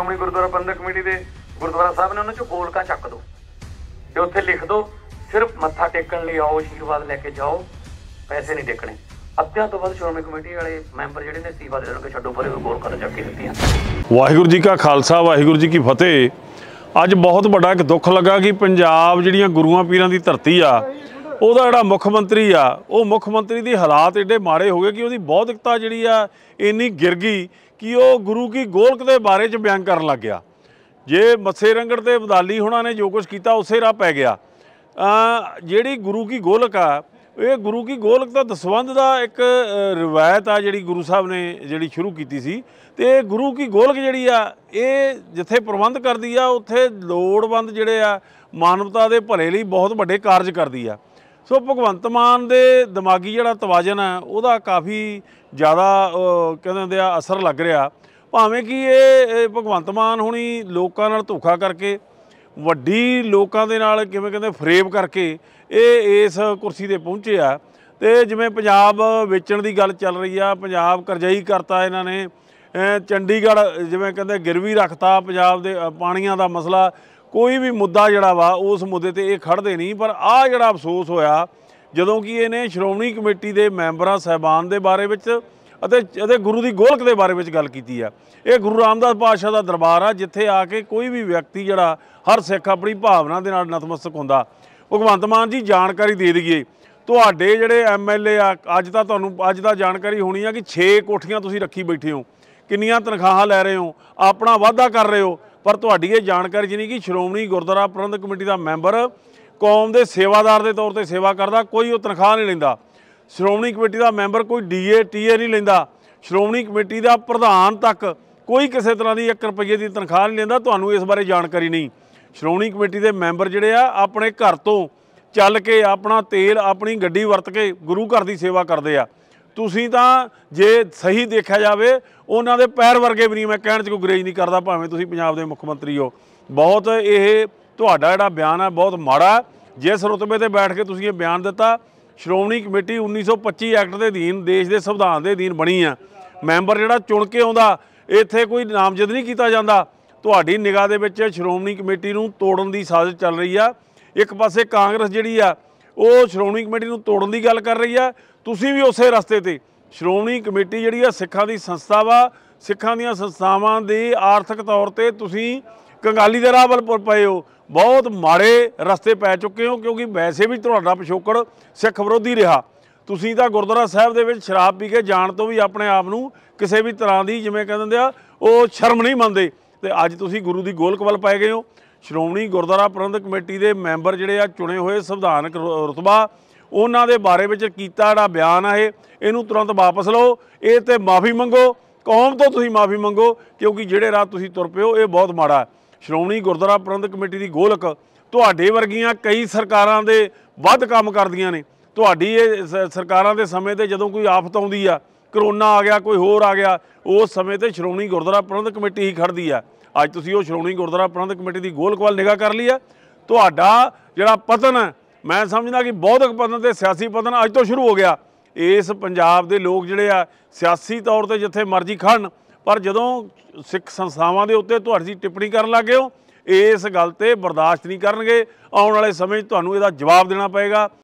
Shiromani Gurdwara Parbandhak committee ਦੇ ਗੁਰਦੁਆਰਾ ਸਾਹਿਬ ਨੇ ਉਹਨਾਂ ਚੋਂ ਗੋਲਕਾ ਚੱਕ ਦੋ ਤੇ ਉੱਥੇ ਲਿਖ ਦੋ ਸਿਰਫ ਮੱਥਾ ਟੇਕਣ ਲਈ ਆਓ ਅਸ਼ੀਰਵਾਦ ਲੈ ਕੇ ਜਾਓ ਪੈਸੇ ਨਹੀਂ ਟੇਕਣੇ ਅੱਧਿਆਂ ਤੋਂ ਵੱਧ ਸ਼੍ਰੋਮਣੀ ਕਮੇਟੀ ਵਾਲੇ ਮੈਂਬਰ ਜਿਹੜੇ ਨੇ ਸੀਵਾ ਦੇ ਕੇ ਛੱਡੋ ਪਰੇ ਗੋਲਕਾ ਤਾਂ ਚੱਕ ਕੇ ਦਿੱਤੀਆਂ ਵਾਹਿਗੁਰੂ ਜੀ ਕਾ ਖਾਲਸਾ ਵਾਹਿਗੁਰੂ ਜੀ ਕੀ ਫਤਿਹ ਅੱਜ ਬਹੁਤ ਵੱਡਾ ਇੱਕ ਦੁੱਖ ਲੱਗਾ ਕਿ ਪੰਜਾਬ ਜਿਹੜੀਆਂ ਗੁਰੂਆਂ ਪੀਰਾਂ ਦੀ ਧਰਤੀ ਆ ਉਹਦਾ ਜਿਹੜਾ ਮੁੱਖ ਮੰਤਰੀ ਆ ਉਹ ਮੁੱਖ ਮੰਤਰੀ ਦੀ ਹਾਲਾਤ ਏਡੇ ਮਾਰੇ ਹੋ ਗਏ ਕਿ ਉਹਦੀ ਬੌਧਿਕਤਾ ਜਿਹੜੀ ਆ ਇੰਨੀ ਗਿਰ ਗਈ ਕਿ ਉਹ ਗੁਰੂ ਕੀ ਗੋਲਕ ਦੇ ਬਾਰੇ ਚ ਬਿਆਨ ਕਰਨ ਲੱਗ ਗਿਆ ਜੇ ਮੱਸੇ ਰੰਗੜ ਤੇ ਬਦਾਲੀ ਹੋਣਾ ਨੇ ਜੋ ਕੁਝ ਕੀਤਾ ਉਸੇ ਰਾਹ ਪੈ ਗਿਆ ਜਿਹੜੀ ਗੁਰੂ ਕੀ ਗੋਲਕ ਆ ਇਹ ਗੁਰੂ ਕੀ ਗੋਲਕ ਦਾ ਦਸਵੰਦ ਦਾ ਇੱਕ ਰਵਾਇਤ ਆ ਜਿਹੜੀ ਗੁਰੂ ਸਾਹਿਬ ਨੇ ਜਿਹੜੀ ਸ਼ੁਰੂ ਕੀਤੀ ਸੀ ਤੇ ਗੁਰੂ ਕੀ ਗੋਲਕ ਜਿਹੜੀ ਆ ਇਹ ਜਿੱਥੇ ਪ੍ਰਬੰਧ ਕਰਦੀ ਆ ਉੱਥੇ ਲੋੜਵੰਦ ਜਿਹੜੇ ਆ ਮਾਨਵਤਾ ਦੇ ਭਲੇ ਲਈ ਬਹੁਤ ਵੱਡੇ ਕਾਰਜ ਕਰਦੀ ਆ ਸੋ ਭਗਵੰਤ ਮਾਨ ਦੇ ਦਿਮਾਗੀ ਜਿਹੜਾ ਤਵਾਜਨ ਹੈ ਉਹਦਾ ਕਾਫੀ ਜ਼ਿਆਦਾ ਕਹਿੰਦੇ ਹੁੰਦੇ ਆ ਅਸਰ ਲੱਗ ਰਿਹਾ ਭਾਵੇਂ ਕਿ ਇਹ ਭਗਵੰਤ ਮਾਨ ਹੁਣੀ ਲੋਕਾਂ ਨਾਲ ਧੋਖਾ ਕਰਕੇ ਵੱਡੀ ਲੋਕਾਂ ਦੇ ਨਾਲ ਕਿਵੇਂ ਕਹਿੰਦੇ ਫਰੇਬ ਕਰਕੇ ਇਹ ਇਸ ਕੁਰਸੀ ਤੇ ਪਹੁੰਚੇ ਆ ਤੇ ਜਿਵੇਂ ਪੰਜਾਬ ਵੇਚਣ ਦੀ ਗੱਲ ਚੱਲ ਰਹੀ ਆ ਪੰਜਾਬ ਕਰਜ਼ਾਈ ਕਰਤਾ ਇਹਨਾਂ ਨੇ ਚੰਡੀਗੜ੍ਹ ਜਿਵੇਂ ਕਹਿੰਦੇ ਗਿਰਵੀ ਰੱਖਤਾ ਪੰਜਾਬ ਦੇ ਪਾਣੀਆਂ ਦਾ ਮਸਲਾ ਕੋਈ ਵੀ ਮੁੱਦਾ ਜਿਹੜਾ ਵਾ ਉਸ ਮੁੱਦੇ ਤੇ ਇਹ ਖੜਦੇ ਨਹੀਂ ਪਰ ਆ ਜਿਹੜਾ ਅਫਸੋਸ ਹੋਇਆ ਜਦੋਂ ਕਿ ਇਹਨੇ ਸ਼੍ਰੋਮਣੀ ਕਮੇਟੀ ਦੇ ਮੈਂਬਰਾਂ ਸਹਿਬਾਨ ਦੇ ਬਾਰੇ ਵਿੱਚ ਅਤੇ ਅਤੇ ਗੁਰੂ ਦੀ ਗੋਲਕ ਦੇ ਬਾਰੇ ਵਿੱਚ ਗੱਲ ਕੀਤੀ ਆ ਇਹ ਗੁਰੂ ਰਾਮਦਾਸ ਪਾਤਸ਼ਾਹ ਦਾ ਦਰਬਾਰ ਆ ਜਿੱਥੇ ਆ ਕੇ ਕੋਈ ਵੀ ਵਿਅਕਤੀ ਜਿਹੜਾ ਹਰ ਸਿੱਖ ਆਪਣੀ ਭਾਵਨਾ ਦੇ ਨਾਲ ਨਤਮਸਤਕ ਹੁੰਦਾ ਭਗਵੰਤ ਮਾਨ ਜੀ ਜਾਣਕਾਰੀ ਦੇ ਦਈਏ ਤੁਹਾਡੇ ਜਿਹੜੇ ਐਮਐਲਏ ਆ ਅੱਜ ਤਾਂ ਤੁਹਾਨੂੰ ਅੱਜ ਦਾ ਜਾਣਕਾਰੀ ਹੋਣੀ ਆ ਕਿ 6 ਕੋਠੀਆਂ ਤੁਸੀਂ ਰੱਖੀ ਬੈਠੇ ਹੋ ਕਿੰਨੀਆਂ ਤਨਖਾਹਾਂ ਲੈ ਰਹੇ ਹੋ ਆਪਣਾ ਵਾਅਦਾ ਕਰ ਰਹੇ ਹੋ ਪਰ ਤੁਹਾਡੀ ਇਹ ਜਾਣਕਾਰੀ ਜਿਨੀ ਕਿ ਸ਼੍ਰੋਮਣੀ ਗੁਰਦੁਆਰਾ ਪ੍ਰਬੰਧਕ ਕਮੇਟੀ ਦਾ ਮੈਂਬਰ ਕੌਮ ਦੇ ਸੇਵਾਦਾਰ ਦੇ ਤੌਰ ਤੇ ਸੇਵਾ ਕਰਦਾ ਕੋਈ ਉਹ ਤਨਖਾਹ ਨਹੀਂ ਲੈਂਦਾ ਸ਼੍ਰੋਮਣੀ ਕਮੇਟੀ ਦਾ ਮੈਂਬਰ ਕੋਈ ਡੀਏ ਟੀਏ ਨਹੀਂ ਲੈਂਦਾ ਸ਼੍ਰੋਮਣੀ ਕਮੇਟੀ ਦਾ ਪ੍ਰਧਾਨ ਤੱਕ ਕੋਈ ਕਿਸੇ ਤਰ੍ਹਾਂ ਦੀ 1 ਰੁਪਏ ਦੀ ਤਨਖਾਹ ਨਹੀਂ ਲੈਂਦਾ ਤੁਹਾਨੂੰ ਇਸ ਬਾਰੇ ਜਾਣਕਾਰੀ ਨਹੀਂ ਸ਼੍ਰੋਮਣੀ ਕਮੇਟੀ ਦੇ ਮੈਂਬਰ ਜਿਹੜੇ ਆ ਆਪਣੇ ਘਰ ਤੋਂ ਚੱਲ ਕੇ ਆਪਣਾ ਤੇਲ ਆਪਣੀ ਗੱਡੀ ਵਰਤ ਕੇ ਗੁਰੂ ਘਰ ਦੀ ਸੇਵਾ ਕਰਦੇ ਆ ਤੁਸੀਂ ਤਾਂ ਜੇ ਸਹੀ ਦੇਖਿਆ ਜਾਵੇ ਉਹਨਾਂ ਦੇ ਪੈਰ ਵਰਗੇ ਵੀ ਨਹੀਂ ਮੈਂ ਕਹਿਣ 'ਚ ਕੋਈ ਗਰੇਜ ਨਹੀਂ ਕਰਦਾ ਭਾਵੇਂ ਤੁਸੀਂ ਪੰਜਾਬ ਦੇ ਮੁੱਖ ਮੰਤਰੀ ਹੋ ਬਹੁਤ ਇਹ ਤੁਹਾਡਾ ਜਿਹੜਾ ਬਿਆਨ ਹੈ ਬਹੁਤ ਮਾੜਾ ਜਿਸ ਰੁਤਬੇ ਤੇ ਬੈਠ ਕੇ ਤੁਸੀਂ ਇਹ ਬਿਆਨ ਦਿੱਤਾ ਸ਼੍ਰੋਮਣੀ ਕਮੇਟੀ 1925 ਐਕਟ ਦੇ ਅਧੀਨ ਦੇਸ਼ ਦੇ ਸੰਵਿਧਾਨ ਦੇ ਅਧੀਨ ਬਣੀ ਆ ਮੈਂਬਰ ਜਿਹੜਾ ਚੁਣ ਕੇ ਆਉਂਦਾ ਇੱਥੇ ਕੋਈ ਨਾਮਜ਼ਦ ਨਹੀਂ ਕੀਤਾ ਜਾਂਦਾ ਤੁਹਾਡੀ ਨਿਗਾਹ ਦੇ ਵਿੱਚ ਸ਼੍ਰੋਮਣੀ ਕਮੇਟੀ ਨੂੰ ਤੋੜਨ ਦੀ ਸਾਜ਼ਿਸ਼ ਚੱਲ ਰਹੀ ਆ ਇੱਕ ਪਾਸੇ ਕਾਂਗਰਸ ਜਿਹੜੀ ਆ ਉਹ ਸ਼੍ਰੋਮਣੀ ਕਮੇਟੀ ਨੂੰ ਤੋੜਨ ਦੀ ਗੱਲ ਕਰ ਰਹੀ ਆ ਤੁਸੀਂ ਵੀ ਉਸੇ ਰਸਤੇ ਤੇ ਸ਼੍ਰੋਮਣੀ ਕਮੇਟੀ ਜਿਹੜੀ ਆ ਸਿੱਖਾਂ ਦੀ ਸੰਸਥਾ ਵਾ ਸਿੱਖਾਂ ਦੀਆਂ ਸੰਸਥਾਵਾਂ ਦੀ ਆਰਥਿਕ ਤੌਰ ਤੇ ਤੁਸੀਂ ਕੰਗਾਲੀ ਦੇ ਰਾਹ ਵੱਲ ਪਏ ਹੋ ਬਹੁਤ ਮਾੜੇ ਰਸਤੇ ਪੈ ਚੁੱਕੇ ਹੋ ਕਿਉਂਕਿ ਵੈਸੇ ਵੀ ਤੁਹਾਡਾ ਪਿਛੋਕੜ ਸਿੱਖ ਵਿਰੋਧੀ ਰਿਹਾ ਤੁਸੀਂ ਤਾਂ ਗੁਰਦੁਆਰਾ ਸਾਹਿਬ ਦੇ ਵਿੱਚ ਸ਼ਰਾਬ ਪੀ ਕੇ ਜਾਣ ਤੋਂ ਵੀ ਆਪਣੇ ਆਪ ਨੂੰ ਕਿਸੇ ਵੀ ਤਰ੍ਹਾਂ ਦੀ ਜਿਵੇਂ ਕਹਿੰਦੇ ਆ ਉਹ ਸ਼ਰਮ ਨਹੀਂ ਮੰਨਦੇ ਤੇ ਅੱਜ ਤੁਸੀਂ ਗੁਰੂ ਦੀ ਗੋਲਕ ਵੱਲ ਪਏ ਗਏ ਹੋ ਸ਼੍ਰੋਮਣੀ ਗੁਰਦੁਆਰਾ ਪ੍ਰਬੰਧਕ ਕਮੇਟੀ ਦੇ ਮੈਂਬਰ ਜਿਹੜੇ ਆ ਚੁਣੇ ਹੋਏ ਸੰਵਿਧਾਨਕ ਰਤਬਾ ਉਹਨਾਂ ਦੇ ਬਾਰੇ ਵਿੱਚ ਕੀਤਾ ਜਿਹੜਾ ਬਿਆਨ ਆ ਇਹ ਇਹਨੂੰ ਤੁਰੰਤ ਵਾਪਸ ਲਓ ਇਹ ਤੇ ਮਾਫੀ ਮੰਗੋ ਕੌਮ ਤੋਂ ਤੁਸੀਂ ਮਾਫੀ ਮੰਗੋ ਕਿਉਂਕਿ ਜਿਹੜੇ ਰਾਹ ਤੁਸੀਂ ਤੁਰ ਪਿਓ ਇਹ ਬਹੁਤ ਮਾੜਾ ਸ਼੍ਰੋਮਣੀ ਗੁਰਦੁਆਰਾ ਪ੍ਰਬੰਧਕ ਕਮੇਟੀ ਦੀ ਗੋਲਕ ਤੁਹਾਡੇ ਵਰਗੀਆਂ ਕਈ ਸਰਕਾਰਾਂ ਦੇ ਵੱਧ ਕੰਮ ਕਰਦੀਆਂ ਨੇ ਤੁਹਾਡੀ ਇਹ ਸਰਕਾਰਾਂ ਦੇ ਸਮੇਂ ਤੇ ਜਦੋਂ ਕੋਈ ਆਫਤ ਆਉਂਦੀ ਆ ਕਰੋਨਾ ਆ ਗਿਆ ਕੋਈ ਹੋਰ ਆ ਗਿਆ ਉਸ ਸਮੇਂ ਤੇ ਸ਼੍ਰੋਮਣੀ ਗੁਰਦੁਆਰਾ ਪ੍ਰਬੰਧਕ ਕਮੇਟੀ ਹੀ ਖੜਦੀ ਆ ਅੱਜ ਤੁਸੀਂ ਉਹ ਸ਼੍ਰੋਮਣੀ ਗੁਰਦੁਆਰਾ ਪ੍ਰਬੰਧਕ ਕਮੇਟੀ ਦੀ ਗੋਲਕਵਾਲ ਨਿਗਾਹ ਕਰ ਲਈ ਆ ਤੁਹਾਡਾ ਜਿਹੜਾ ਪਤਨ ਮੈਂ ਸਮਝਦਾ ਕਿ ਬੌਧਿਕ ਪਤਨ ਤੇ ਸਿਆਸੀ ਪਤਨ ਅੱਜ ਤੋਂ ਸ਼ੁਰੂ ਹੋ ਗਿਆ ਇਸ ਪੰਜਾਬ ਦੇ ਲੋਕ ਜਿਹੜੇ ਆ ਸਿਆਸੀ ਤੌਰ ਤੇ ਜਿੱਥੇ ਮਰਜ਼ੀ ਖੜਨ ਪਰ ਜਦੋਂ ਸਿੱਖ ਸੰਸਥਾਵਾਂ ਦੇ ਉੱਤੇ ਤੁਹਾਡੀ ਟਿੱਪਣੀ ਕਰਨ ਲੱਗੇ ਹੋ ਇਸ ਗੱਲ ਤੇ ਬਰਦਾਸ਼ਤ ਨਹੀਂ ਕਰਨਗੇ ਆਉਣ ਵਾਲੇ ਸਮੇਂ ਤੁਹਾਨੂੰ ਇਹਦਾ ਜਵਾਬ ਦੇਣਾ ਪਏਗਾ